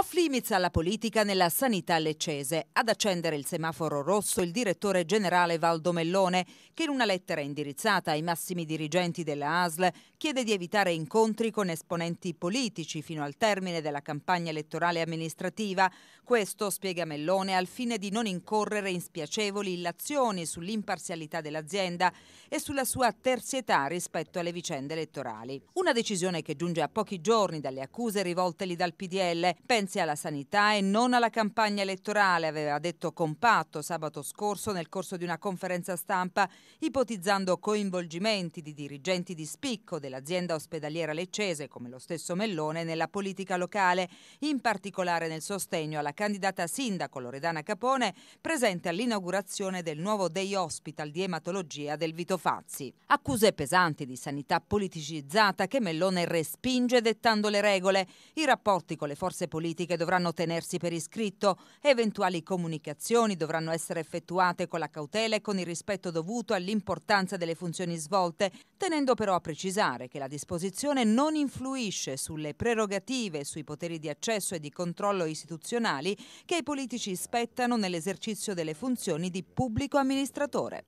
Off limits alla politica nella sanità leccese. Ad accendere il semaforo rosso il direttore generale Valdo Mellone, che in una lettera indirizzata ai massimi dirigenti della ASL chiede di evitare incontri con esponenti politici fino al termine della campagna elettorale amministrativa. Questo, spiega Mellone, al fine di non incorrere in spiacevoli illazioni sull'imparzialità dell'azienda e sulla sua terzietà rispetto alle vicende elettorali. Una decisione che giunge a pochi giorni dalle accuse rivoltegli dal PDL. Pensa finanze alla sanità e non alla campagna elettorale, aveva detto Compatto sabato scorso nel corso di una conferenza stampa, ipotizzando coinvolgimenti di dirigenti di spicco dell'azienda ospedaliera leccese, come lo stesso Mellone, nella politica locale, in particolare nel sostegno alla candidata sindaco Loredana Capone, presente all'inaugurazione del nuovo Day Hospital di ematologia del Vito Fazzi. Accuse pesanti di sanità politicizzata che Mellone respinge dettando le regole. I rapporti con le forze politiche che dovranno tenersi per iscritto, eventuali comunicazioni dovranno essere effettuate con la cautela e con il rispetto dovuto all'importanza delle funzioni svolte, tenendo però a precisare che la disposizione non influisce sulle prerogative, sui poteri di accesso e di controllo istituzionali che i politici spettano nell'esercizio delle funzioni di pubblico amministratore.